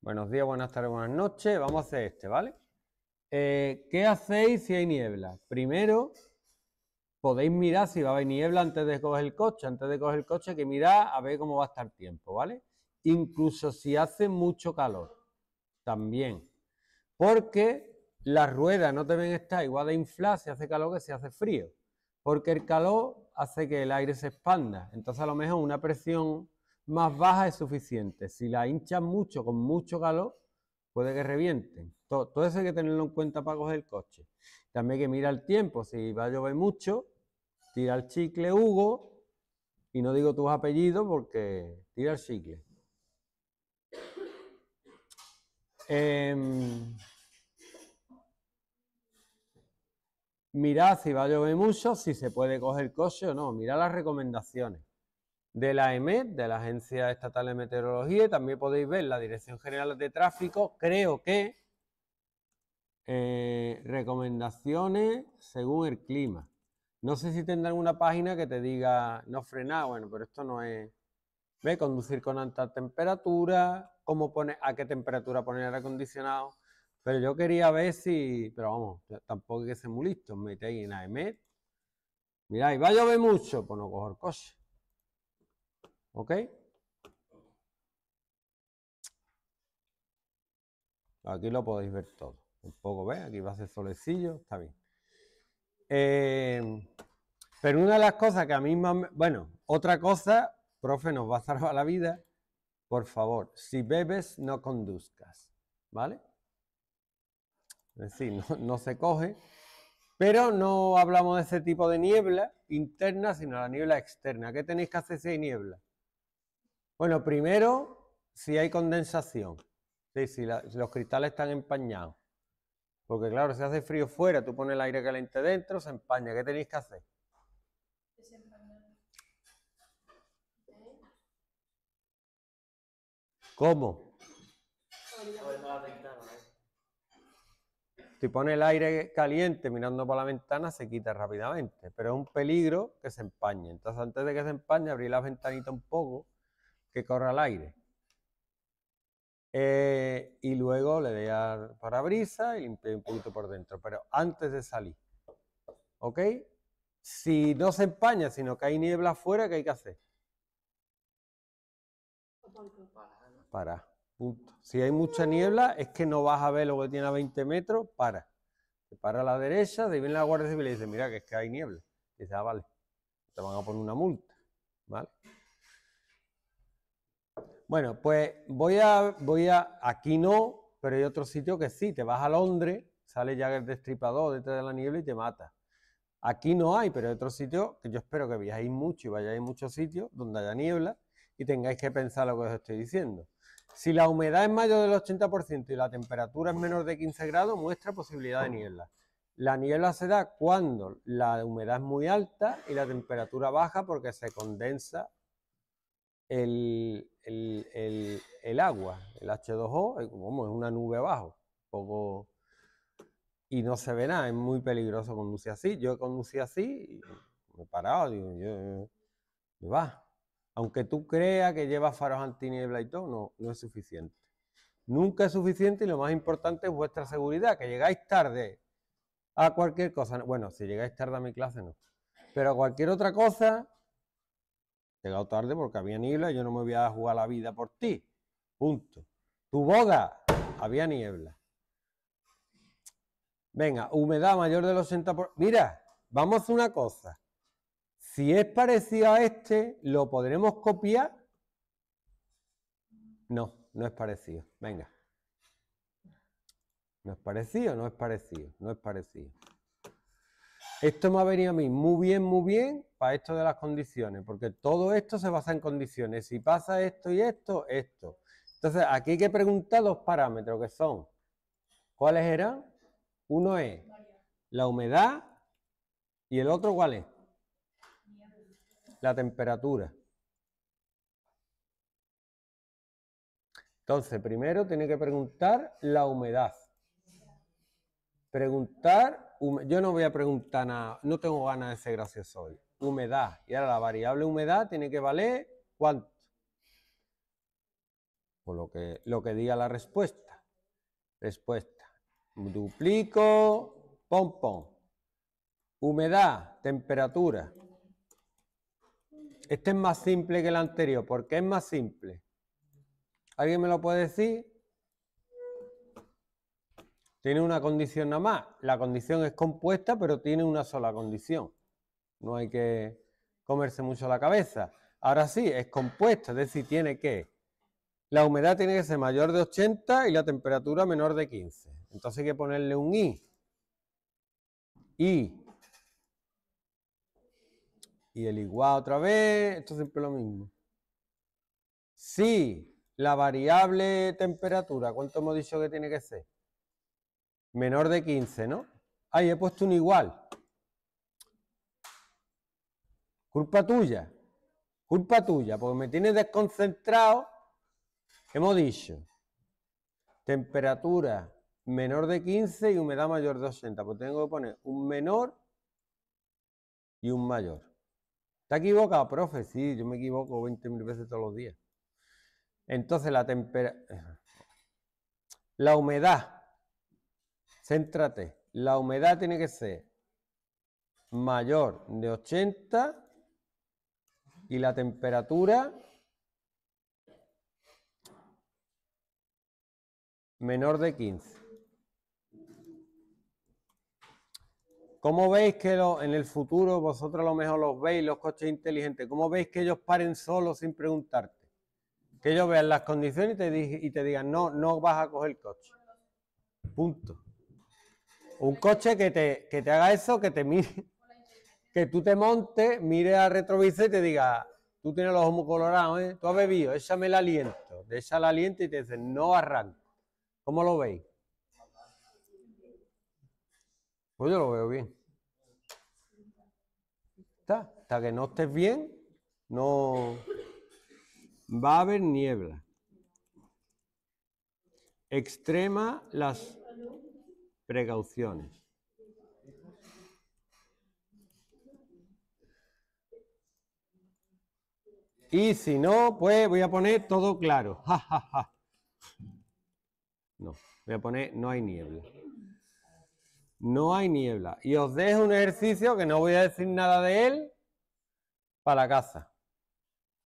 Buenos días, buenas tardes, buenas noches. Vamos a hacer este, ¿vale? Eh, ¿Qué hacéis si hay niebla? Primero, podéis mirar si va a haber niebla antes de coger el coche. Antes de coger el coche, que mirad a ver cómo va a estar el tiempo, ¿vale? Incluso si hace mucho calor, también. Porque las ruedas no ven estar igual de inflar si hace calor que si hace frío. Porque el calor hace que el aire se expanda. Entonces, a lo mejor una presión más baja es suficiente. Si la hinchan mucho, con mucho calor, puede que revienten. Todo, eso hay que tenerlo en cuenta para coger el coche. También hay que mirar el tiempo. Si va a llover mucho, tira el chicle Hugo. Y no digo tus apellidos porque tira el chicle. Eh, si va a llover mucho, si se puede coger el coche o no. Mirad las recomendaciones de la EMED, de la Agencia Estatal de Meteorología, y también podéis ver la Dirección General de Tráfico, creo que eh, recomendaciones según el clima. No sé si tendrán alguna página que te diga no frenar, bueno, pero esto no es. Ve, conducir con alta temperatura, cómo pone, a qué temperatura poner el acondicionado. Pero yo quería ver si. Pero vamos, tampoco hay que ser muy listos. Metéis en AEMET. Mirad, ¿va a llover mucho? Pues no cojo el coche. ¿Ok? Aquí lo podéis ver todo. Un poco, ¿ves? Aquí va a ser solecillo, está bien. Eh, pero una de las cosas que a mí más... Bueno, otra cosa, profe, nos va a salvar la vida. Por favor, si bebes, no conduzcas. ¿Vale? Es decir, no, se coge. Pero no hablamos de ese tipo de niebla interna, sino la niebla externa. ¿Qué tenéis que hacer si hay niebla? Bueno, primero, si hay condensación. si los cristales están empañados. Porque claro, si hace frío fuera, tú pones el aire caliente dentro, se empaña. ¿Qué tenéis que hacer? ¿Cómo? Si pones el aire caliente mirando por la ventana, se quita rápidamente. Pero es un peligro que se empañe. Entonces, antes de que se empañe, abrir la ventanita un poco que corra el aire. Eh, y luego le dé al parabrisa y un poquito por dentro, pero antes de salir. ¿Ok? Si no se empaña, sino que hay niebla afuera, ¿qué hay que hacer? Para. Si hay mucha niebla, es que no vas a ver lo que tiene a 20 metros, para. para a la derecha, de viene la Guardia Civil y dice, mira que es que hay niebla. Y dice, ah, vale, te van a poner una multa. ¿Vale? Bueno, pues voy a, voy a, aquí no, pero hay otro sitio que sí, te vas a Londres, sale ya el Destripador detrás de la niebla y te mata. Aquí no hay, pero hay otro sitio que yo espero que viajéis mucho y vayáis a muchos sitios donde haya niebla y tengáis que pensar lo que os estoy diciendo. Si la humedad es mayor del 80% y la temperatura es menor de 15 grados, muestra posibilidad de niebla. La niebla se da cuando la humedad es muy alta y la temperatura baja porque se condensa el, agua, el H2O, como es una nube abajo, poco y no se ve nada, es muy peligroso conducir así. Yo conducí así me he parado, digo, yo, me va. Aunque tú creas que llevas faros antiniebla y todo, no, no es suficiente. Nunca es suficiente y lo más importante es vuestra seguridad, que llegáis tarde a cualquier cosa. Bueno, si llegáis tarde a mi clase, no. Pero a cualquier otra cosa, llegado tarde porque había niebla, y yo no me voy a jugar la vida por ti. Punto. Tu boda, había niebla. Venga, humedad mayor del 80%. Por... Mira, vamos una cosa. Si es parecido a este, ¿lo podremos copiar? No, no es parecido. Venga. No es parecido, no es parecido, no es parecido. Esto me ha venido a mí muy bien, muy bien para esto de las condiciones, porque todo esto se basa en condiciones. Si pasa esto y esto, esto. Entonces, aquí hay que preguntar dos parámetros que son. ¿Cuáles eran? Uno es la humedad y el otro cuál es? La temperatura. Entonces, primero tiene que preguntar la humedad. Preguntar yo no voy a preguntar nada, no tengo ganas de ser gracioso hoy. Humedad. Y ahora la variable humedad tiene que valer cuánto. Por lo que, lo que diga la respuesta. Respuesta. Duplico, pom, pom. Humedad, temperatura. Este es más simple que el anterior. ¿Por qué es más simple? ¿Alguien me lo puede decir? Tiene una condición nada más. La condición es compuesta, pero tiene una sola condición. No hay que comerse mucho la cabeza. Ahora sí, es compuesta, es decir, tiene que. La humedad tiene que ser mayor de 80 y la temperatura menor de 15. Entonces hay que ponerle un I. I. Y el igual otra vez. Esto siempre es lo mismo. Si sí, la variable temperatura, ¿cuánto hemos dicho que tiene que ser? menor de 15, ¿no? Ahí he puesto un igual. Culpa tuya. Culpa tuya, porque me tienes desconcentrado. Hemos dicho temperatura menor de 15 y humedad mayor de 80. Pues tengo que poner un menor y un mayor. ¿Está equivocado, profe? Sí, yo me equivoco 20.000 veces todos los días. Entonces la temperatura... La humedad Céntrate. La humedad tiene que ser mayor de 80 y la temperatura menor de 15. ¿Cómo veis que en el futuro vosotros a lo mejor los veis, los coches inteligentes? ¿Cómo veis que ellos paren solos sin preguntarte? Que ellos vean las condiciones y te, y te digan, no, no vas a coger el coche. Punto. Un coche que te, te haga eso, que te mire, que tú te montes, mire a retrovisor y te diga, tú tienes los ojos muy colorados, ¿eh? tú has bebido, échame el aliento, de el aliento y te dice, no arranco. ¿Cómo lo veis? Pues yo lo veo bien. ¿Está? Hasta que no estés bien, no va a haber niebla. Extrema las Precauciones. Y si no, pues voy a poner todo claro. No, voy a poner no hay niebla. No hay niebla. Y os dejo un ejercicio que no voy a decir nada de él para casa.